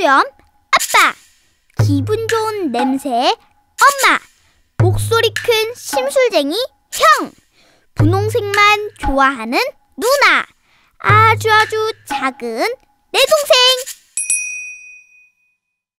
수염 아빠 기분 좋은 냄새 엄마 목소리 큰 심술쟁이 형 분홍색만 좋아하는 누나 아주아주 아주 작은 내 동생